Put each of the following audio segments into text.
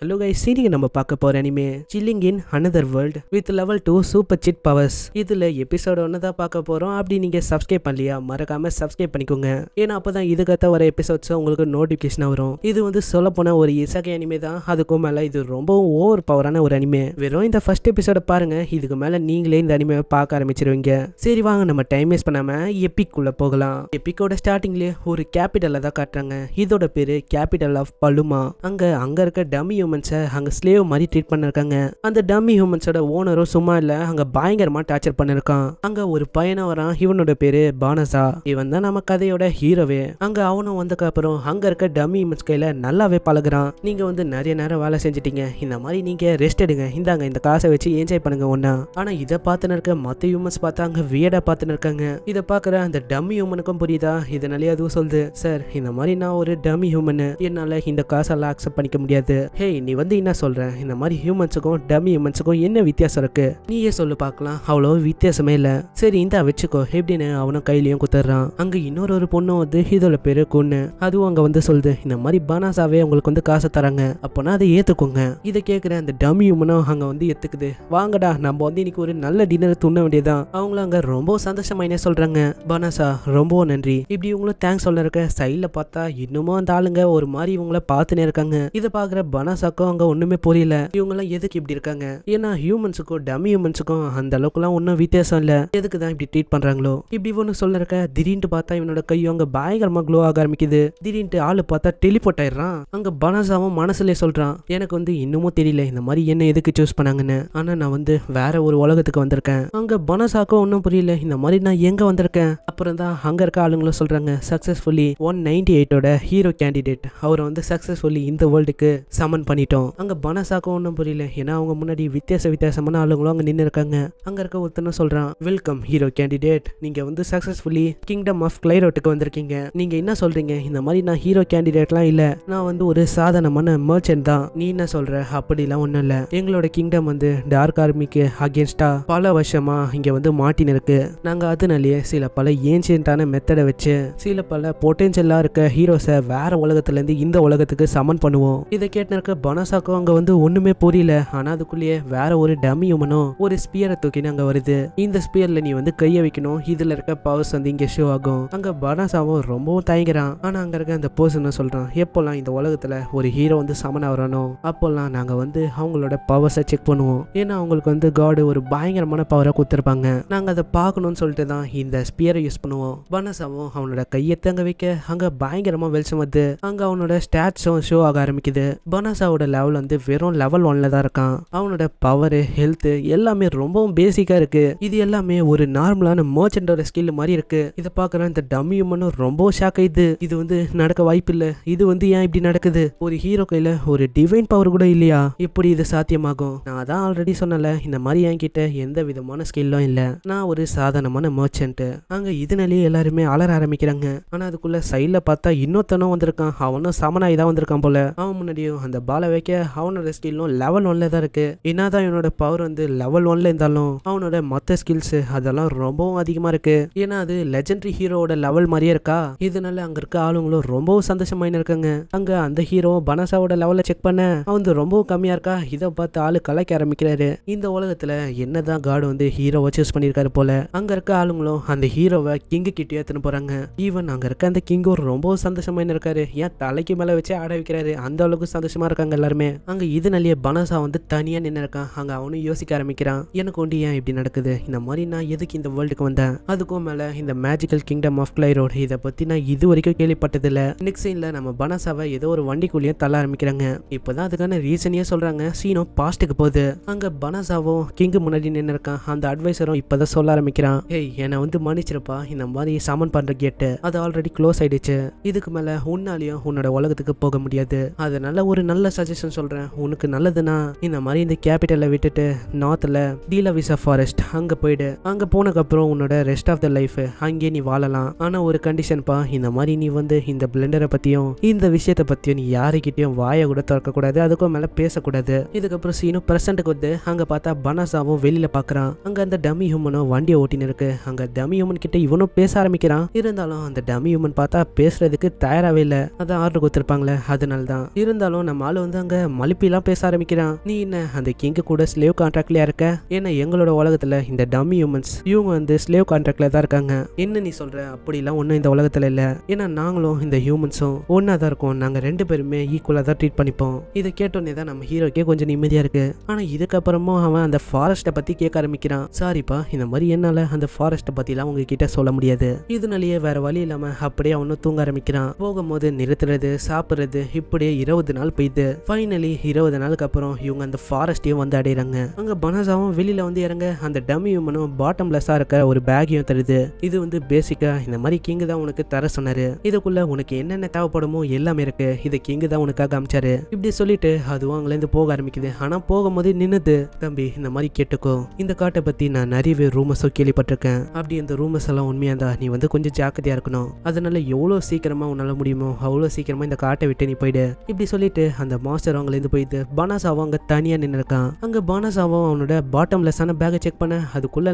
hello guys சீனிங்க நம்ம பார்க்க போகிற anime chilling in another world with level two super cheat powers இதில் episode ஒன்று தான் பார்க்க போகிறோம் அப்படி நீங்கள் சப்ஸ்கிரைப் பண்ணலையா மறக்காமல் சப்ஸ்கிரைப் பண்ணிக்கோங்க ஏன்னா அப்போ தான் இதுக்கத்த வர எபிசோட்ஸும் உங்களுக்கு நோட்டிஃபிகேஷன் வரும் இது வந்து சொல்ல ஒரு இசகை அனிமே தான் அதுக்கும் மேலே இது ரொம்பவும் ஓவர் பவரான ஒரு அனிமே வெறும் இந்த ஃபர்ஸ்ட் எபிசோட பாருங்கள் இதுக்கு மேலே நீங்களே இந்த அனிமே பார்க்க ஆரம்பிச்சிருவீங்க சரி வாங்க நம்ம டைம் வேஸ்ட் பண்ணாமல் எப்பிக் உள்ளே போகலாம் எப்பிக்கோட ஸ்டார்டிங்லேயே ஒரு கேபிட்டலில் தான் காட்டுறாங்க இதோட பேர் கேபிட்டல் ஆஃப் பலுமா அங்கே அங்கே இருக்க டம்மியும் ஹியூமன்ஸை அங்கே ஸ்லேவ் மாதிரி ட்ரீட் பண்ணிருக்காங்க அந்த டம்மி ஹியூமன்ஸோட ஓனரும் சும்மா இல்லை அங்கே பயங்கரமாக டார்ச்சர் பண்ணிருக்கான் அங்கே ஒரு பையனை வரான் இவனோட பேரு பானசா இவன் தான் நம்ம கதையோட ஹீரோவே அங்கே அவனும் வந்ததுக்கப்புறம் அங்கே இருக்க டம்மி ஹியூமன்ஸ் கையில் நல்லாவே பழகுறான் நீங்கள் வந்து நிறைய நேரம் வேலை செஞ்சிட்டீங்க இந்த மாதிரி நீங்கள் ரெஸ்ட் எடுங்க இந்தாங்க இந்த காசை வச்சு என்ஜாய் பண்ணுங்க ஒன்றா ஆனால் இதை பார்த்துன்னு இருக்க மற்ற ஹியூமன்ஸ் பார்த்தா அங்கே வியடாக பார்த்துன்னு இருக்காங்க இதை பார்க்குற அந்த டம்மி ஹியூமனுக்கும் புரியுதா இதனாலே அதுவும் சொல்லுது சார் இந்த மாதிரி நான் ஒரு டம்மி ஹியூமனு என்னால் இந்த காசெல்லாம் அக்செப்ட் பண்ணிக்க முடியாது ஹே நீ வந்து என்ன சொல்கிற இந்த மாதிரி ஹியூமன்ஸுக்கும் டம்மி ஹியூமன்ஸுக்கும் என்ன வித்தியாசம் இருக்குது நீயே சொல்லு பார்க்கலாம் அவ்வளோ வித்தியாசமே இல்லை சரி இந்த வச்சுக்கோ எப்படின்னு அவனும் கையிலையும் குத்துறான் அங்கே இன்னொரு ஒரு பொண்ணும் வந்து இதோட பேர் கொன்னு அதுவும் அங்கே வந்து சொல்லுது இந்த மாதிரி பானாசாவே உங்களுக்கு வந்து காசை தராங்க அப்போனா அதை ஏற்றுக்கோங்க இதை கேட்குற அந்த டம்மி ஹியூமனும் அங்கே வந்து ஏற்றுக்குது வாங்கடா நம்ம வந்து இன்னைக்கு ஒரு நல்ல டின்னர் துண்ண வேண்டியதான் அவங்களும் அங்கே ரொம்ப சந்தோஷமாயினே சொல்கிறாங்க பானாசா ரொம்ப நன்றி இப்படி இவங்களும் தேங்க்ஸ் சொல்ல இருக்க சைடில் பார்த்தா இன்னுமோ அந்த ஆளுங்க ஒரு மாதிரி இவங்கள பார்த்துனே இருக்காங்க இதை பார்க்குற பனாசா ரோசாக்கோ அங்கே ஒன்றுமே புரியல இவங்கெல்லாம் எதுக்கு இப்படி இருக்காங்க ஏன்னா ஹியூமன்ஸுக்கும் டம்மி ஹியூமன்ஸுக்கும் அந்த அளவுக்குலாம் ஒன்றும் வித்தியாசம் இல்லை எதுக்கு தான் இப்படி ட்ரீட் பண்ணுறாங்களோ இப்படி ஒன்று சொல்லிருக்க திடீர்னு பார்த்தா இவனோட கையும் அங்கே பயங்கரமாக க்ளோ ஆக ஆரம்பிக்குது திடீர்னு ஆள் பார்த்தா டெலிபோர்ட் ஆயிடுறான் அங்கே பனசாவும் மனசுல சொல்கிறான் எனக்கு வந்து இன்னமும் தெரியல இந்த மாதிரி என்ன எதுக்கு சூஸ் பண்ணாங்கன்னு ஆனால் நான் வந்து வேற ஒரு உலகத்துக்கு வந்திருக்கேன் அங்கே பனசாக்கோ ஒன்றும் புரியல இந்த மாதிரி நான் எங்கே வந்திருக்கேன் அப்புறம் தான் அங்கே இருக்க ஆளுங்களும் சொல்கிறாங்க சக்ஸஸ்ஃபுல்லி ஒன் நைன்டி எயிட்டோட ஹீரோ கேண்டிடேட் அவரை வந்து சக்ஸஸ்ஃபுல்லி இந்த வேர்ல்டுக்கு சமன் பண்ணி பண்ணிட்டோம் அங்கே பனசாக்கும் ஒன்றும் புரியல ஏன்னா அவங்க முன்னாடி வித்தியாச வித்தியாசமான ஆளுங்களும் அங்கே நின்று இருக்காங்க அங்கே இருக்க ஒருத்தன சொல்கிறான் வெல்கம் ஹீரோ கேண்டிடேட் நீங்கள் வந்து சக்ஸஸ்ஃபுல்லி கிங்டம் ஆஃப் கிளைரோட்டுக்கு வந்திருக்கீங்க நீங்கள் என்ன சொல்கிறீங்க இந்த மாதிரி நான் ஹீரோ கேண்டிடேட்லாம் இல்லை நான் வந்து ஒரு சாதாரணமான மர்ச்சன்ட் தான் நீ என்ன சொல்கிற அப்படிலாம் ஒன்றும் இல்லை எங்களோட கிங்டம் வந்து டார்க் ஆர்மிக்கு அகேன்ஸ்டா பல வருஷமாக இங்கே வந்து மாட்டின் இருக்கு நாங்கள் அதனாலேயே சில பல ஏன்சியன்டான மெத்தடை வச்சு சில பல பொட்டென்ஷியலாக இருக்க ஹீரோஸை வேற உலகத்துலேருந்து இந்த உலகத்துக்கு சமன் பண்ணுவோம் இதை கேட்டிருக்க இருக்க பனாசாக்கும் அங்கே வந்து ஒன்றுமே புரியல ஆனால் அதுக்குள்ளேயே வேற ஒரு டமி உமனும் ஒரு ஸ்பியரை தூக்கின்னு அங்கே வருது இந்த ஸ்பியரில் நீ வந்து கையை வைக்கணும் இதில் இருக்க பவர்ஸ் வந்து இங்கே ஷோ ஆகும் அங்கே பனாசாவும் ரொம்பவும் தயங்குறான் ஆனால் அங்கே இருக்க அந்த பர்சனும் சொல்கிறான் எப்போல்லாம் இந்த உலகத்தில் ஒரு ஹீரோ வந்து சமனா வரணும் அப்போல்லாம் நாங்கள் வந்து அவங்களோட பவர்ஸை செக் பண்ணுவோம் ஏன்னா அவங்களுக்கு வந்து காடு ஒரு பயங்கரமான பவரை கொடுத்துருப்பாங்க நாங்கள் அதை பார்க்கணும்னு சொல்லிட்டு தான் இந்த ஸ்பியரை யூஸ் பண்ணுவோம் பனாசாவும் அவனோட கையை தங்க வைக்க அங்கே பயங்கரமாக வெளிச்சம் வந்து அங்கே அவனோட ஸ்டாட்ஸும் ஷோ ஆக ஆரம்பிக்குது பனாசாவோட ஹீரோவோட லெவல் வந்து வெறும் லெவல் ஒன்ல தான் இருக்கான் அவனோட பவரு ஹெல்த்து எல்லாமே ரொம்பவும் பேசிக்காக இருக்குது இது எல்லாமே ஒரு நார்மலான மர்ச்சண்டோட ஸ்கில் மாதிரி இருக்குது இதை பாக்குற இந்த டம்யூமனும் ரொம்ப ஷாக் ஆயிடுது இது வந்து நடக்க வாய்ப்பு இல்ல இது வந்து ஏன் இப்படி நடக்குது ஒரு ஹீரோ கையில் ஒரு டிவைன் பவர் கூட இல்லையா இப்படி இது சாத்தியமாகும் நான் தான் ஆல்ரெடி சொன்னல இந்த மாதிரி என்கிட்ட எந்த விதமான ஸ்கில்லும் இல்லை நான் ஒரு சாதாரணமான மர்ச்சன்ட்டு அங்கே இதனாலேயே எல்லாருமே அலர ஆரம்பிக்கிறாங்க ஆனால் அதுக்குள்ள சைடில் பார்த்தா இன்னொருத்தனும் வந்திருக்கான் அவனும் சமனாய் தான் வந்திருக்கான் போல அவன் முன்னாடியும் அந்த பால மேலே வைக்க அவனோட ஸ்கில்லும் லெவல் ஒன்ல தான் இருக்கு என்னதான் இவனோட பவர் வந்து லெவல் ஒன்ல இருந்தாலும் அவனோட மொத்த ஸ்கில்ஸ் அதெல்லாம் ரொம்பவும் அதிகமா இருக்கு ஏன்னா அது லெஜண்டரி ஹீரோவோட லெவல் மாதிரியே இருக்கா இதனால அங்க இருக்க ஆளுங்களும் ரொம்பவும் சந்தோஷமாயின்னு இருக்காங்க அங்க அந்த ஹீரோ பனசாவோட லெவலை செக் பண்ண அவன் வந்து ரொம்பவும் கம்மியா இருக்கா இதை பார்த்து ஆளு கலைக்க ஆரம்பிக்கிறாரு இந்த உலகத்துல என்னதான் காடு வந்து ஹீரோவை சூஸ் பண்ணிருக்காரு போல அங்க இருக்க ஆளுங்களும் அந்த ஹீரோவை கிங்கு கிட்டே எத்தனை போறாங்க ஈவன் அங்க இருக்க அந்த கிங்கும் ரொம்பவும் சந்தோஷமாயின்னு இருக்காரு ஏன் தலைக்கு மேல வச்சு ஆட வைக்கிறாரு அந்த அளவுக்கு சந்தோஷமா இருக்காங்க இருக்கிற எல்லாருமே அங்கே இதனாலேயே பனசா வந்து தனியாக நின்று இருக்கான் அங்கே அவனும் யோசிக்க ஆரம்பிக்கிறான் எனக்கு ஒண்டி ஏன் இப்படி நடக்குது இந்த மாதிரி நான் எதுக்கு இந்த வேர்ல்டுக்கு வந்தேன் அதுக்கும் மேலே இந்த மேஜிக்கல் கிங்டம் ஆஃப் கிளைரோட் இதை பற்றி நான் இது வரைக்கும் கேள்விப்பட்டதில்ல நெக்ஸ்ட் சீனில் நம்ம பனசாவை ஏதோ ஒரு வண்டிக்குள்ளேயே தள்ள ஆரம்பிக்கிறாங்க இப்போ தான் அதுக்கான ரீசனே சொல்கிறாங்க சீனோ பாஸ்ட்டுக்கு போகுது அங்கே பனசாவும் கிங்கு முன்னாடி நின்று இருக்கான் அந்த அட்வைசரும் இப்போ தான் சொல்ல ஆரம்பிக்கிறான் ஏய் என்னை வந்து மன்னிச்சிருப்பா இந்த மாதிரி சமன் பண்ணுற கேட்டு அது ஆல்ரெடி க்ளோஸ் ஆயிடுச்சு இதுக்கு மேலே உன்னாலையும் உன்னோட உலகத்துக்கு போக முடியாது அதனால ஒரு நல்ல சஜஷன் சொல்கிறேன் உனக்கு நல்லதுன்னா இந்த மாதிரி இந்த கேபிட்டலை விட்டுட்டு நார்த்தில் டீல விசா ஃபாரஸ்ட் அங்கே போயிடு அங்கே போனதுக்கப்புறம் உன்னோட ரெஸ்ட் ஆஃப் த லைஃப் அங்கேயே நீ வாழலாம் ஆனால் ஒரு கண்டிஷன்ப்பா இந்த மாதிரி நீ வந்து இந்த பிளெண்டரை பற்றியும் இந்த விஷயத்தை பற்றியும் நீ யாருக்கிட்டையும் வாயை கூட திறக்கக்கூடாது அதுக்கும் மேலே பேசக்கூடாது இதுக்கப்புறம் சீனும் பிரசண்ட்டுக்கு வந்து அங்கே பார்த்தா பனாசாவும் வெளியில் பார்க்குறான் அங்கே அந்த டம்மி ஹியூமனும் வண்டியை ஓட்டின்னு இருக்கு அங்கே டம்மி ஹியூமன் கிட்ட இவனும் பேச ஆரம்பிக்கிறான் இருந்தாலும் அந்த டம்மி ஹியூமன் பார்த்தா பேசுறதுக்கு தயாராகவே இல்லை அதான் ஆர்டர் கொடுத்துருப்பாங்களே அதனால தான் இருந்தாலும் நம்ம ஆளு வந்து அங்கே மலிப்பிலாம் பேச ஆரம்பிக்கிறான் நீ என்ன அந்த கிங் கூட ஸ்லேவ் கான்ட்ராக்ட்லயா இருக்க ஏன்னா எங்களோட உலகத்தில் இந்த டம்மி ஹியூமன்ஸ் இவங்க வந்து ஸ்லேவ் கான்ட்ராக்ட்ல தான் இருக்காங்க என்ன நீ சொல்கிற அப்படிலாம் ஒன்றும் இந்த உலகத்தில் இல்லை ஏன்னா நாங்களும் இந்த ஹியூமன்ஸும் ஒன்றா தான் இருக்கோம் நாங்கள் ரெண்டு பேருமே ஈக்குவலாக தான் ட்ரீட் பண்ணிப்போம் இதை கேட்டோன்னே தான் நம்ம ஹீரோக்கே கொஞ்சம் நிம்மதியாக இருக்குது ஆனால் இதுக்கப்புறமும் அவன் அந்த ஃபாரஸ்ட்டை பற்றி கேட்க ஆரம்பிக்கிறான் சாரிப்பா இந்த மாதிரி என்னால் அந்த ஃபாரஸ்ட்டை பற்றிலாம் உங்ககிட்ட சொல்ல முடியாது இதனாலேயே வேற வழி இல்லாம அப்படியே அவனும் தூங்க ஆரம்பிக்கிறான் போகும்போது நிறுத்துறது சாப்பிட்றது இப்படியே இருபது நாள் பெய்யுது ஃபைனலி இருபது நாளுக்கு அப்புறம் இவங்க அந்த ஃபாரஸ்ட்டையும் வந்து அடையிறாங்க அங்க பனசாவும் வெளியில வந்து இறங்க அந்த டம்மி ஹியூமனும் பாட்டம்லெஸ்ஸா இருக்க ஒரு பேக்கையும் தருது இது வந்து பேசிக்கா இந்த மாதிரி கிங்கு தான் உனக்கு தர சொன்னாரு இதுக்குள்ள உனக்கு என்னென்ன தேவைப்படுமோ எல்லாமே இருக்கு இதை கிங்கு தான் உனக்காக காமிச்சாரு இப்படி சொல்லிட்டு அதுவும் அங்கலேருந்து போக ஆரம்பிக்குது ஆனா போகும்போது நின்னுது தம்பி இந்த மாதிரி கேட்டுக்கோ இந்த காட்டை பத்தி நான் நிறையவே ரூமஸும் கேள்விப்பட்டிருக்கேன் அப்படி இந்த ரூமஸ் எல்லாம் உண்மையா இருந்தா நீ வந்து கொஞ்சம் ஜாக்கிரதையா இருக்கணும் அதனால எவ்வளவு சீக்கிரமா உன்னால முடியுமோ அவ்வளவு சீக்கிரமா இந்த காட்டை விட்டு நீ போயிடு இப்படி சொல்லிட்டு அந்த மாஸ்டர் இருந்து போயிட்டு பானாசாவும் அங்கே தனியாக நின்று இருக்கான் அங்கே பானாசாவும் அவனோட பாட்டம் ஆன பேக்கை செக் பண்ண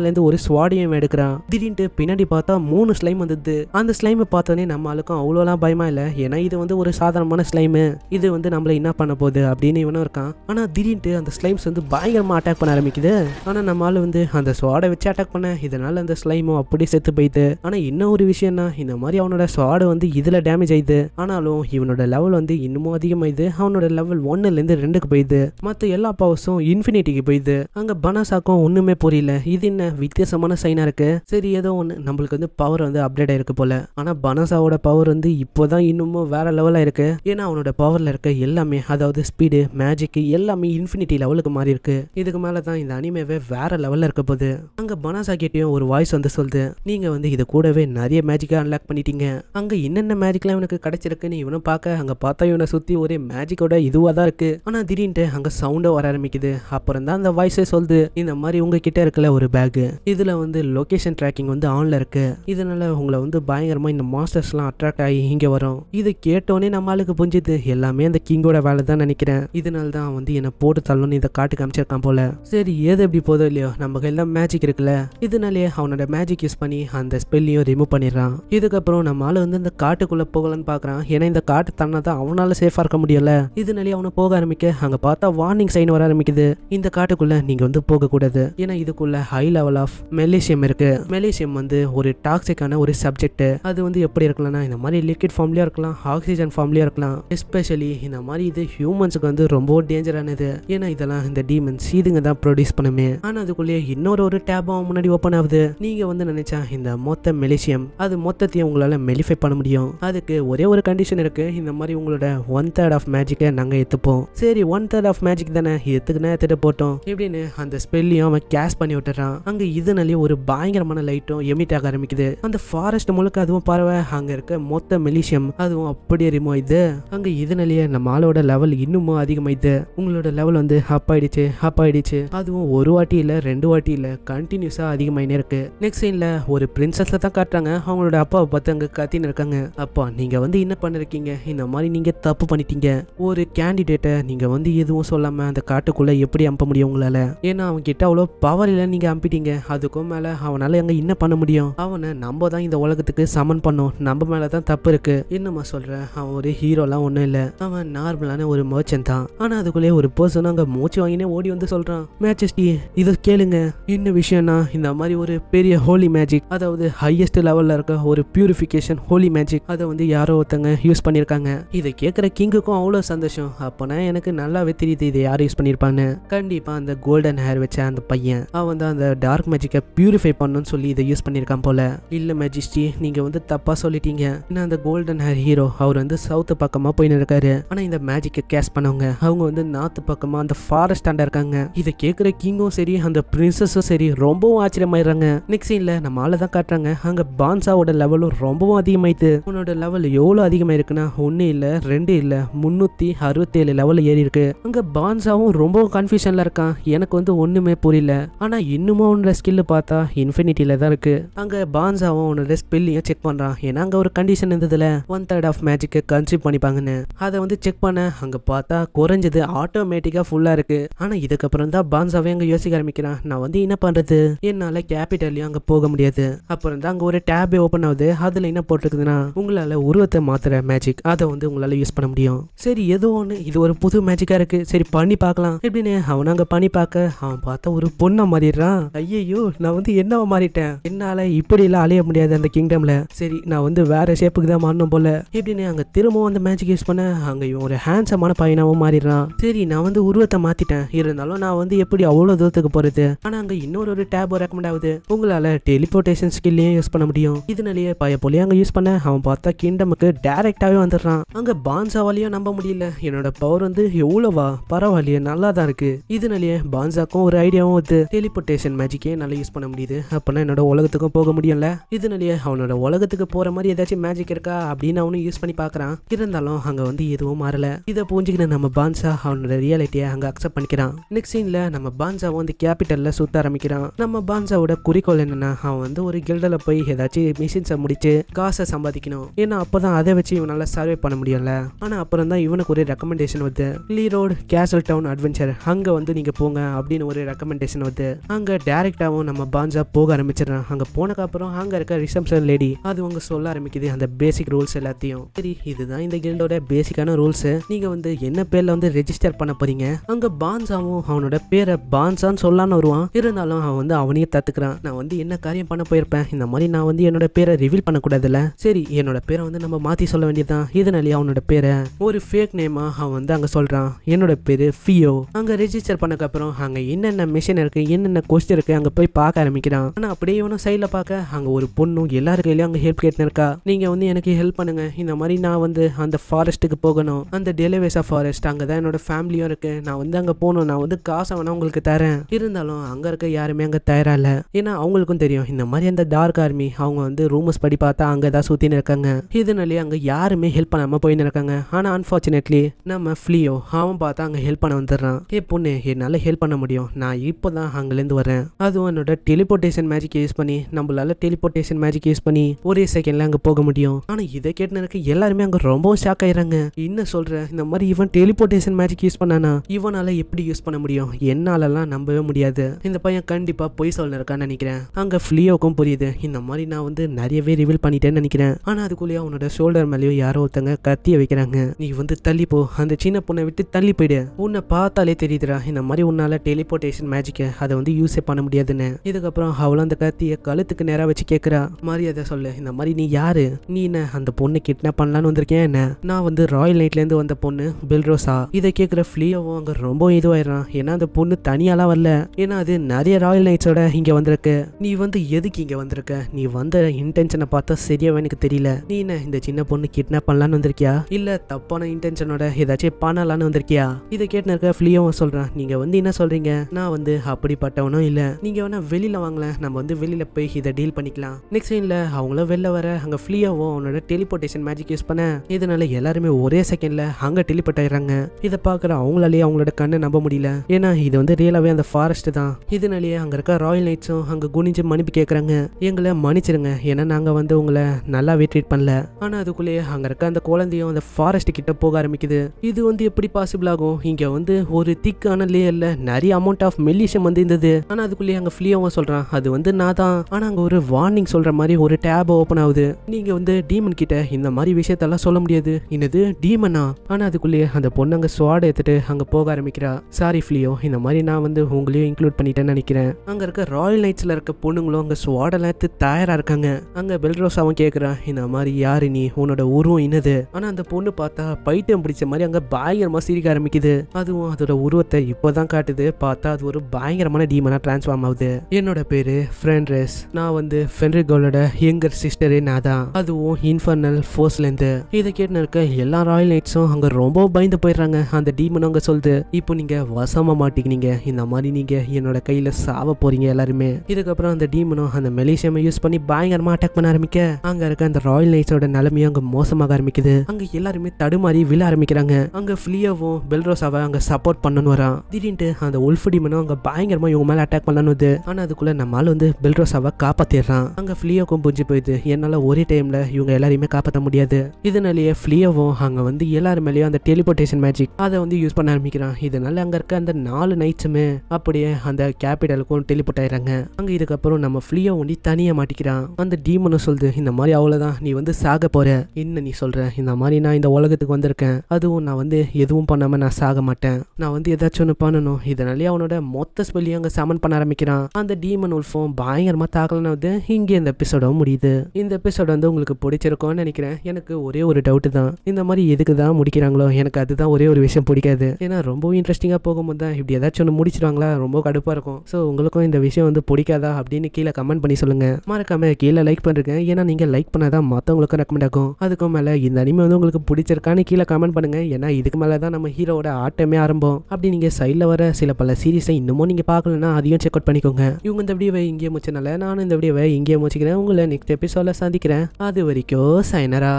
இருந்து ஒரு ஸ்வாடியம் எடுக்கிறான் திடீர்னு பின்னாடி பார்த்தா மூணு ஸ்லைம் வந்தது அந்த ஸ்லைமை பார்த்தோன்னே நம்ம ஆளுக்கும் அவ்வளோலாம் பயமா இல்லை ஏன்னா இது வந்து ஒரு சாதாரணமான ஸ்லைமு இது வந்து நம்மள என்ன பண்ண போகுது அப்படின்னு இவனும் இருக்கான் ஆனால் திடீர்னு அந்த ஸ்லைம்ஸ் வந்து பயங்கரமாக அட்டாக் பண்ண ஆரம்பிக்குது ஆனால் நம்மளால வந்து அந்த ஸ்வாடை வச்சு அட்டாக் பண்ண இதனால் அந்த ஸ்லைமும் அப்படி செத்து போயிட்டு ஆனால் இன்னும் ஒரு விஷயம்னா இந்த மாதிரி அவனோட ஸ்வாடு வந்து இதில் டேமேஜ் ஆயிடுது ஆனாலும் இவனோட லெவல் வந்து இன்னமும் அதிகமாயிது அவனோட லெவல் லெவல் ஒன்னுலேருந்து ரெண்டுக்கு போயிடுது மற்ற எல்லா பவர்ஸும் இன்ஃபினிட்டிக்கு போயிடுது அங்கே பனாசாக்கும் ஒன்றுமே புரியல இது என்ன வித்தியாசமான சைனாக இருக்குது சரி ஏதோ ஒன்று நம்மளுக்கு வந்து பவர் வந்து அப்டேட் ஆயிருக்கு போல ஆனால் பனாசாவோட பவர் வந்து இப்போ தான் இன்னமும் வேறு லெவலாக இருக்குது ஏன்னா அவனோட பவரில் இருக்க எல்லாமே அதாவது ஸ்பீடு மேஜிக்கு எல்லாமே இன்ஃபினிட்டி லெவலுக்கு மாறி இருக்கு இதுக்கு மேலே தான் இந்த அனிமேவே வேற லெவலில் இருக்க போகுது அங்கே பனாசா கிட்டேயும் ஒரு வாய்ஸ் வந்து சொல்லுது நீங்கள் வந்து இது கூடவே நிறைய மேஜிக்காக அன்லாக் பண்ணிட்டீங்க அங்கே என்னென்ன மேஜிக்லாம் இவனுக்கு கிடைச்சிருக்குன்னு இவனும் பார்க்க அங்கே பார்த்தா இவனை சுற்றி ஒரே மேஜிக்கோட இதுவாக தான் இருக்குது ஆனால் திடீர்னு அங்கே சவுண்டை வர ஆரம்பிக்குது அப்புறம் தான் அந்த வாய்ஸே சொல்லுது இந்த மாதிரி உங்ககிட்ட இருக்கல ஒரு பேகு இதில் வந்து லொக்கேஷன் ட்ராக்கிங் வந்து ஆனில் இருக்குது இதனால் உங்களை வந்து பயங்கரமாக இந்த மாஸ்டர்ஸ்லாம் அட்ராக்ட் ஆகி இங்கே வரும் இது கேட்டோன்னே நம்ம ஆளுக்கு புரிஞ்சுது எல்லாமே அந்த கிங்கோட வேலை தான் நினைக்கிறேன் இதனால தான் வந்து என்னை போட்டு தள்ளணும்னு இதை காட்டு காமிச்சிருக்கான் போல சரி ஏது எப்படி போதோ இல்லையோ நம்ம கையில் மேஜிக் இருக்குல்ல இதனாலே அவனோட மேஜிக் யூஸ் பண்ணி அந்த ஸ்பெல்லையும் ரிமூவ் பண்ணிடுறான் இதுக்கப்புறம் நம்மளால வந்து இந்த காட்டுக்குள்ளே போகலான்னு பார்க்குறான் ஏன்னா இந்த காட்டு தன்னை தான் அவனால் சேஃபாக இருக்க முடியல இதனால சூழ்நிலையை அவனை போக ஆரம்பிக்க அங்கே பார்த்தா வார்னிங் சைன் வர ஆரம்பிக்குது இந்த காட்டுக்குள்ளே நீங்கள் வந்து போகக்கூடாது ஏன்னா இதுக்குள்ளே ஹை லெவல் ஆஃப் மெலேசியம் இருக்குது மெலேசியம் வந்து ஒரு டாக்ஸிக்கான ஒரு சப்ஜெக்ட் அது வந்து எப்படி இருக்கலாம்னா இந்த மாதிரி லிக்விட் ஃபார்ம்லயா இருக்கலாம் ஆக்சிஜன் ஃபார்ம்லயா இருக்கலாம் எஸ்பெஷலி இந்த மாதிரி இது ஹியூமன்ஸுக்கு வந்து ரொம்ப டேஞ்சரானது ஏன்னா இதெல்லாம் இந்த டீமன்ஸ் இதுங்க தான் ப்ரொடியூஸ் பண்ணுமே ஆனால் அதுக்குள்ளேயே இன்னொரு ஒரு டேப் முன்னாடி ஓப்பன் ஆகுது நீங்கள் வந்து நினைச்சா இந்த மொத்த மெலேசியம் அது மொத்தத்தையும் உங்களால் மெலிஃபை பண்ண முடியும் அதுக்கு ஒரே ஒரு கண்டிஷன் இருக்குது இந்த மாதிரி உங்களோட ஒன் தேர்ட் ஆஃப் மேஜிக்கை நாங்கள் அங்கே எத்துப்போம் சரி ஒன் தேர்ட் ஆஃப் மேஜிக் தானே எத்துக்குனா எத்துட்டு போட்டோம் இப்படின்னு அந்த ஸ்பெல்லையும் அவன் கேஷ் பண்ணி விட்டுறான் அங்கே இதனாலேயும் ஒரு பயங்கரமான லைட்டும் எமிட் ஆக ஆரம்பிக்குது அந்த ஃபாரஸ்ட் முழுக்க அதுவும் பறவை அங்கே இருக்க மொத்த மெலிஷியம் அதுவும் அப்படியே ரிமோ இது அங்கே இதனாலேயே நம்ம ஆளோட லெவல் இன்னமும் அதிகமாயிது உங்களோட லெவல் வந்து அப் ஆயிடுச்சு அப் ஆயிடுச்சு அதுவும் ஒரு வாட்டி இல்லை ரெண்டு வாட்டி இல்லை கண்டினியூஸாக அதிகமாயினே இருக்கு நெக்ஸ்ட் சீன்ல ஒரு பிரின்சஸ் தான் காட்டுறாங்க அவங்களோட அப்பாவை பார்த்து அங்கே கத்தின்னு இருக்காங்க அப்பா நீங்கள் வந்து என்ன பண்ணிருக்கீங்க இந்த மாதிரி நீங்கள் தப்பு பண்ணிட்டீங்க ஒரு கேண்டிடேட்டை நீங்கள் வந்து எதுவும் சொல்லாமல் அந்த காட்டுக்குள்ளே எப்படி அனுப்ப முடியும் உங்களால் ஏன்னா அவன்கிட்ட அவ்வளோ பவர் இல்லை நீங்கள் அனுப்பிட்டீங்க அதுக்கும் மேலே அவனால் எங்கே என்ன பண்ண முடியும் அவனை நம்ம தான் இந்த உலகத்துக்கு சமன் பண்ணும் நம்ம மேலே தான் தப்பு இருக்குது என்னம்மா சொல்கிறேன் அவன் ஒரு ஹீரோலாம் ஒன்றும் இல்லை அவன் நார்மலான ஒரு மர்ச்சன்ட் தான் ஆனால் அதுக்குள்ளே ஒரு பர்சன் அங்கே மூச்சு வாங்கினே ஓடி வந்து சொல்கிறான் மேட்சஸ் இதை கேளுங்க என்ன விஷயம்னா இந்த மாதிரி ஒரு பெரிய ஹோலி மேஜிக் அதாவது ஹையஸ்ட் லெவலில் இருக்க ஒரு பியூரிஃபிகேஷன் ஹோலி மேஜிக் அதை வந்து யாரோ ஒருத்தங்க யூஸ் பண்ணியிருக்காங்க இதை கேட்குற கிங்குக்கும் அவ்வளோ சந்தோஷம் தெரிஞ்சிடும் அப்போனா எனக்கு நல்லாவே தெரியுது இதை யார் யூஸ் பண்ணியிருப்பான்னு கண்டிப்பாக அந்த கோல்டன் ஹேர் வச்ச அந்த பையன் அவன் வந்து அந்த டார்க் மேஜிக்கை பியூரிஃபை பண்ணணும்னு சொல்லி இதை யூஸ் பண்ணியிருக்கான் போல இல்லை மேஜிஸ்டி நீங்கள் வந்து தப்பாக சொல்லிட்டீங்க ஏன்னா அந்த கோல்டன் ஹேர் ஹீரோ அவர் வந்து சவுத்து பக்கமாக போயின்னு இருக்காரு ஆனால் இந்த மேஜிக்கை கேஸ் பண்ணவங்க அவங்க வந்து நார்த்து பக்கமாக அந்த ஃபாரஸ்ட் ஆண்டா இருக்காங்க இதை கேட்குற கிங்கும் சரி அந்த பிரின்சஸும் சரி ரொம்பவும் ஆச்சரியமாயிடுறாங்க நெக்ஸ்ட் சீனில் நம்ம ஆளை தான் காட்டுறாங்க அங்கே பான்சாவோட லெவலும் ரொம்பவும் அதிகமாயிடுது உன்னோட லெவல் எவ்வளோ அதிகமாக இருக்குன்னா ஒன்று இல்லை ரெண்டு இல்லை முந்நூற்றி அறுபத்தேழு லெவல் ஏறி இருக்கு அங்கே பான்ஸாவும் ரொம்ப கன்ஃபியூஷன்ல இருக்கான் எனக்கு வந்து ஒன்றுமே புரியல ஆனால் இன்னுமும் உன்னோட ஸ்கில் பார்த்தா இன்ஃபினிட்டில தான் இருக்கு அங்கே பான்ஸாவும் உன்னோட ஸ்பில்லையும் செக் பண்ணுறான் ஏன்னா அங்கே ஒரு கண்டிஷன் இருந்ததுல one third of magic consume பண்ணிப்பாங்கன்னு அதை வந்து செக் பண்ண அங்கே பார்த்தா குறைஞ்சது ஆட்டோமேட்டிக்காக ஃபுல்லாக இருக்கு ஆனால் இதுக்கப்புறம் தான் பான்சாவே அங்கே யோசிக்க ஆரம்பிக்கிறான் நான் வந்து என்ன பண்ணுறது என்னால் கேபிட்டல்லையும் அங்கே போக முடியாது அப்புறம் தான் அங்கே ஒரு டேபே ஓப்பன் ஆகுது அதில் என்ன போட்டுருக்குதுன்னா உங்களால் உருவத்தை மாற்றுற மேஜிக் அதை வந்து உங்களால் யூஸ் பண்ண முடியும் சரி எதுவும் ஒன்று இது ஒரு புது மேஜிக்காக இருக்கு சரி பண்ணி பார்க்கலாம் எப்படின்னு அவன் அங்க பண்ணி பார்க்க அவன் பார்த்தா ஒரு பொண்ணை மாறிடுறான் ஐயையோ நான் வந்து என்னவ மாறிட்டேன் என்னால் எல்லாம் அலைய முடியாது அந்த கிங்டம்ல சரி நான் வந்து வேற ஷேப்புக்கு தான் மாறணும் போல எப்படின்னு அங்கே திரும்பவும் அந்த மேஜிக் யூஸ் பண்ண அங்கே இவன் ஒரு ஹேண்ட்ஸமான பையனாகவும் மாறிடுறான் சரி நான் வந்து உருவத்தை மாத்திட்டேன் இருந்தாலும் நான் வந்து எப்படி அவ்வளோ தூரத்துக்கு போறது ஆனால் அங்கே இன்னொரு ஒரு டேப் ரெக்கமெண்ட் ஆகுது உங்களால டெலிபோர்டேஷன் ஸ்கில்லையும் யூஸ் பண்ண முடியும் இதனாலேயே பய போலியே அங்க யூஸ் பண்ண அவன் பார்த்தா கிங்டமுக்கு டேரெக்டாகவே வந்துடுறான் அங்க பான்சாவாலையும் நம்ப முடியல என்னோட பவர் வந்து எவ்வளவா பரவாயில்லையே நல்லா தான் இருக்கு இதனாலேயே பான்சாக்கும் ஒரு ஐடியாவும் வந்து டெலிபோர்டேஷன் மேஜிக்கே நல்லா யூஸ் பண்ண முடியுது அப்போனா என்னோட உலகத்துக்கும் போக முடியல இதனாலேயே அவனோட உலகத்துக்கு போற மாதிரி ஏதாச்சும் மேஜிக் இருக்கா அப்படின்னு அவனும் யூஸ் பண்ணி பாக்குறான் இருந்தாலும் அங்க வந்து எதுவும் மாறல இதை புரிஞ்சுக்கின நம்ம பான்சா அவனோட ரியாலிட்டியை அங்கே அக்செப்ட் பண்ணிக்கிறான் நெக்ஸ்ட் சீன்ல நம்ம பான்சாவும் வந்து கேபிட்டல்ல சுத்த ஆரம்பிக்கிறான் நம்ம பான்சாவோட குறிக்கோள் என்னன்னா அவன் வந்து ஒரு கில்டல போய் ஏதாச்சும் மிஷின்ஸை முடிச்சு காசை சம்பாதிக்கணும் ஏன்னா அப்போ தான் அதை வச்சு இவனால சர்வே பண்ண முடியல ஆனா அப்புறம் தான் இவனுக்கு ஒரு ரெக்கமெண்டேஷன் வருது கிளி ரோடு கேசல் டவுன் அட்வென்ச்சர் அங்கே வந்து நீங்கள் போங்க அப்படின்னு ஒரு ரெக்கமெண்டேஷன் வருது அங்கே டேரெக்டாகவும் நம்ம பாஞ்சா போக ஆரம்பிச்சிடறேன் அங்கே போனக்கப்புறம் அங்கே இருக்க ரிசப்ஷன் லேடி அது உங்க சொல்ல ஆரம்பிக்குது அந்த பேசிக் ரூல்ஸ் எல்லாத்தையும் சரி இதுதான் இந்த கில்டோட பேசிக்கான ரூல்ஸு நீங்கள் வந்து என்ன பேரில் வந்து ரெஜிஸ்டர் பண்ண போறீங்க அங்கே பான்சாவும் அவனோட பேரை பான்சான்னு சொல்லான்னு வருவான் இருந்தாலும் அவன் வந்து அவனையே தத்துக்கிறான் நான் வந்து என்ன காரியம் பண்ண போயிருப்பேன் இந்த மாதிரி நான் வந்து என்னோட பேரை ரிவீல் பண்ணக்கூடாதுல்ல சரி என்னோட பேரை வந்து நம்ம மாற்றி சொல்ல வேண்டியதுதான் இதனாலேயே அவனோட பேரை ஒரு ஃபேக் நேமா அவன் வந்து அங்கே சொல்கிறான் என்னோட பேர் ஃபியோ அங்கே ரெஜிஸ்டர் பண்ணக்கப்புறம் அங்கே என்னென்ன மிஷின் இருக்குது என்னென்ன கொஸ்டின் இருக்குது அங்கே போய் பார்க்க ஆரம்பிக்கிறான் ஆனால் அப்படியே இவனும் சைடில் பார்க்க அங்கே ஒரு பொண்ணும் எல்லாரு கையிலையும் அங்கே ஹெல்ப் கேட்டு இருக்கா நீங்கள் வந்து எனக்கு ஹெல்ப் பண்ணுங்க இந்த மாதிரி நான் வந்து அந்த ஃபாரஸ்ட்டுக்கு போகணும் அந்த டெலிவேசா ஃபாரஸ்ட் அங்கே தான் என்னோட ஃபேமிலியும் இருக்குது நான் வந்து அங்கே போகணும் நான் வந்து காசை வேணா உங்களுக்கு தரேன் இருந்தாலும் அங்கே இருக்க யாருமே அங்கே தயாராக இல்லை ஏன்னா அவங்களுக்கும் தெரியும் இந்த மாதிரி அந்த டார்க் ஆர்மி அவங்க வந்து ரூமர்ஸ் படி பார்த்தா அங்கே தான் சுற்றின்னு இருக்காங்க இதனாலேயே அங்கே யாருமே ஹெல்ப் பண்ணாமல் போயின்னு இருக்காங்க ஆனால் அன்ஃபார்ச்சுனேட்லி நம்ம ஃப்ளீயோ அவன் பார்த்தா அங்கே ஹெல்ப் பண்ண வந்துடுறான் ஏ பொண்ணு என்னால் ஹெல்ப் பண்ண முடியும் நான் இப்போ தான் அங்கேருந்து வரேன் அதுவும் என்னோட டெலிபோர்டேஷன் மேஜிக் யூஸ் பண்ணி நம்மளால டெலிபோர்டேஷன் மேஜிக் யூஸ் பண்ணி ஒரே செகண்ட்ல அங்கே போக முடியும் ஆனால் இதை கேட்டுனருக்கு எல்லாருமே அங்கே ரொம்பவும் ஷாக் ஆயிடுறாங்க என்ன சொல்கிறேன் இந்த மாதிரி இவன் டெலிபோர்டேஷன் மேஜிக் யூஸ் பண்ணானா இவனால் எப்படி யூஸ் பண்ண முடியும் என்னாலலாம் நம்பவே முடியாது இந்த பையன் கண்டிப்பாக பொய் சொல்ல இருக்கான்னு நினைக்கிறேன் அங்கே ஃப்ளியோக்கும் புரியுது இந்த மாதிரி நான் வந்து நிறையவே ரிவீல் பண்ணிட்டேன்னு நினைக்கிறேன் ஆனால் அதுக்குள்ளேயே அவனோட ஷோல்டர் மேலேயும் யாரோ ஒருத்தங்க கத்திய வைக்கிறாங்க நீ வந்து தள்ளி போ அந்த சின்ன பொண்ணை விட்டு தள்ளி போயிடு உன்னை பார்த்தாலே தெரியுதுடா இந்த மாதிரி உன்னால டெலிபோர்டேஷன் மேஜிக்கை அதை வந்து யூஸே பண்ண முடியாதுன்னு இதுக்கப்புறம் அவளும் அந்த கத்தியை கழுத்துக்கு நேராக வச்சு கேட்குறா மரியாதை சொல்லு இந்த மாதிரி நீ யாரு நீ என்ன அந்த பொண்ணு கிட்னாப் பண்ணலான்னு வந்திருக்கேன் என்ன நான் வந்து ராயல் நைட்லேருந்து வந்த பொண்ணு பில்ரோஸா இதை கேட்குற ஃப்ளீயோவும் அங்கே ரொம்ப இதுவாயிடறான் ஏன்னா அந்த பொண்ணு தனியாலாம் வரல ஏன்னா அது நிறைய ராயல் நைட்ஸோட இங்கே வந்திருக்கு நீ வந்து எதுக்கு இங்கே வந்திருக்க நீ வந்த இன்டென்ஷனை பார்த்தா சரியாவே எனக்கு தெரியல நீ என்ன இந்த சின்ன பொண்ணு கிட்னாப் பண்ணலான்னு வந்திருக்கியா இல்லை தப்பான இன்டென்ஷனோட ஏதாச்சும் பண்ணலான்னு வந்திருக்கியா இதை கேட்டு இருக்க சொல்றேன் சொல்கிறான் நீங்கள் வந்து என்ன சொல்கிறீங்க நான் வந்து அப்படிப்பட்டவனும் இல்லை நீங்கள் வேணா வெளியில் வாங்கலாம் நம்ம வந்து வெளியில் போய் இதை டீல் பண்ணிக்கலாம் நெக்ஸ்ட் சீனில் அவங்களும் வெளில வர அங்கே ஃபிலியோவும் அவனோட டெலிபோர்டேஷன் மேஜிக் யூஸ் பண்ண இதனால எல்லாருமே ஒரே செகண்டில் அங்கே டெலிபோர்ட் ஆயிடுறாங்க இதை பார்க்குற அவங்களாலேயே அவங்களோட கண்ணை நம்ப முடியல ஏன்னா இது வந்து ரியலாகவே அந்த ஃபாரஸ்ட் தான் இதனாலேயே அங்கே இருக்க ராயல் நைட்ஸும் அங்கே குனிஞ்சு மன்னிப்பு கேட்குறாங்க எங்களை மன்னிச்சிருங்க ஏன்னா நாங்கள் வந்து உங்களை நல்லாவே ட்ரீட் பண்ணல ஆனால் அதுக்குள்ளேயே அங்கே இருக்க அந்த குழந்தையும் அந்த ஃபாரஸ்ட் கிட்ட போக ஆரம்பிக்குது இது வந்து எப்படி பாசிபிள் ஆகும் இங்க வந்து ஒரு திக்கான லேயர்ல நிறைய அமௌண்ட் ஆஃப் மெல்லிஷம் வந்து இருந்தது ஆனா அதுக்குள்ளேயே அங்க ஃப்ளீயாவும் சொல்றான் அது வந்து நான் தான் ஆனா அங்க ஒரு வார்னிங் சொல்ற மாதிரி ஒரு டேப் ஓபன் ஆகுது நீங்க வந்து டீமன் கிட்ட இந்த மாதிரி விஷயத்தெல்லாம் சொல்ல முடியாது என்னது டீமனா ஆனா அதுக்குள்ளேயே அந்த பொண்ணு அங்க ஸ்வாட் எடுத்துட்டு அங்க போக ஆரம்பிக்கிறா சாரி ஃப்ளியோ இந்த மாதிரி நான் வந்து உங்களையும் இன்க்ளூட் பண்ணிட்டேன்னு நினைக்கிறேன் அங்க இருக்க ராயல் நைட்ஸ்ல இருக்க பொண்ணுங்களும் அங்க ஸ்வாடெல்லாம் எடுத்து தயாரா இருக்காங்க அங்க அவன் கேக்குறான் இந்த மாதிரி யாரு நீ உன்னோட உருவம் என்னது ஆனா அந்த பொண்ணு பார்த்தா பைட்டம் பிடிச்ச மாதிரி அங்கே பயங்கரமாக சிரிக்க ஆரம்பிக்குது அதுவும் அதோட உருவத்தை இப்போ தான் காட்டுது பார்த்தா அது ஒரு பயங்கரமான டீமனாக டிரான்ஸ்ஃபார்ம் ஆகுது என்னோட பேர் ஃப்ரெண்ட்ரஸ் நான் வந்து ஃபென்ரிகோலோட யங்கர் சிஸ்டரே நான் தான் அதுவும் இன்ஃபர்னல் ஃபோர்ஸ்லேருந்து இதை கேட்டு இருக்க எல்லா ராயல் நைட்ஸும் அங்கே ரொம்ப பயந்து போயிடுறாங்க அந்த டீமன் அங்கே சொல்லுது இப்போ நீங்கள் வசமாக மாட்டிக்கினீங்க இந்த மாதிரி நீங்கள் என்னோட கையில் சாவ போகிறீங்க எல்லாருமே இதுக்கப்புறம் அந்த டீமனும் அந்த மெலேசியமை யூஸ் பண்ணி பயங்கரமாக அட்டாக் பண்ண ஆரம்பிக்க அங்கே இருக்க அந்த ராயல் நைட்ஸோட நிலைமையும் அங்கே மோசமாக ஆரம்பிக்குது அங்கே எல்லாருமே தடுமாறி விழ ஆரம்பிக்கிறாங்க வராங்க அங்கே ஃபிளியாவும் பெல்ரோசாவை அங்கே சப்போர்ட் பண்ணணும்னு வரான் திடீர்னு அந்த உல்ஃப் டிமனும் அங்கே பயங்கரமாக இவங்க மேலே அட்டாக் பண்ணணும் ஆனா ஆனால் அதுக்குள்ளே நம்மளால் வந்து பெல்ரோசாவை காப்பாற்றிடுறான் அங்கே ஃபிளியோக்கும் புரிஞ்சு போயிடுது என்னால் ஒரே டைமில் இவங்க எல்லாரையுமே காப்பாற்ற முடியாது இதனாலேயே ஃபிளியாவும் அங்கே வந்து எல்லாரும் மேலேயும் அந்த டெலிபோர்டேஷன் மேஜிக் அதை வந்து யூஸ் பண்ண ஆரம்பிக்கிறான் இதனால அங்கே இருக்க அந்த நாலு நைட்ஸுமே அப்படியே அந்த கேபிட்டலுக்கும் டெலிபோர்ட் ஆயிடுறாங்க அங்கே இதுக்கப்புறம் நம்ம ஃப்ளியோ ஒண்டி தனியாக மாட்டிக்கிறான் அந்த டீமனும் சொல்லுது இந்த மாதிரி அவ்வளவுதான் நீ வந்து சாக போகிற என்ன நீ சொல்கிற இந்த மாதிரி நான் இந்த உலகத்துக்கு வந்திருக்கேன் அது எதுவும் நான் வந்து எதுவும் பண்ணாமல் நான் சாக மாட்டேன் நான் வந்து ஏதாச்சும் ஒன்று பண்ணணும் இதனாலே அவனோட மொத்த ஸ்பெல்லையும் அங்கே சமன் பண்ண ஆரம்பிக்கிறான் அந்த டீமன் உல்ஃபும் பயங்கரமாக தாக்கலன்னு வந்து இங்கே இந்த எபிசோடவும் முடியுது இந்த எபிசோட வந்து உங்களுக்கு பிடிச்சிருக்கும்னு நினைக்கிறேன் எனக்கு ஒரே ஒரு டவுட்டு தான் இந்த மாதிரி எதுக்கு தான் முடிக்கிறாங்களோ எனக்கு அதுதான் ஒரே ஒரு விஷயம் பிடிக்காது ஏன்னா ரொம்பவும் இன்ட்ரெஸ்டிங்காக போகும்போது தான் இப்படி ஏதாச்சும் ஒன்று முடிச்சிருவாங்களா ரொம்ப கடுப்பாக இருக்கும் ஸோ உங்களுக்கும் இந்த விஷயம் வந்து பிடிக்காதா அப்படின்னு கீழே கமெண்ட் பண்ணி சொல்லுங்கள் மறக்காம கீழே லைக் பண்ணுறேன் ஏன்னா நீங்கள் லைக் பண்ணாதான் மற்றவங்களுக்கும் ரெக்கமெண்ட் ஆகும் அதுக்கும் மேலே இந்த அனிமே வந்து உங்களுக்கு பிடிச்சிருக்கான்னு கீழே கமெண்ட் பண்ணுங்கள் ஏன்னா இதுக்கு மேலே தான் நம்ம ஹீரோட ஆட்டமே ஆரம்பம் அப்படி நீங்கள் சைடில் வர சில பல சீரீஸை இன்னமும் நீங்கள் பார்க்கலன்னா அதையும் செக் அவுட் பண்ணிக்கோங்க இவங்க இந்த வீடியோவை இங்கேயே முடிச்சனால நானும் இந்த வீடியோவை இங்கேயே முடிச்சுக்கிறேன் உங்களை நெக்ஸ்ட் எபிசோடில் சந்திக்கிறேன் அது வரைக்கும் சைனரா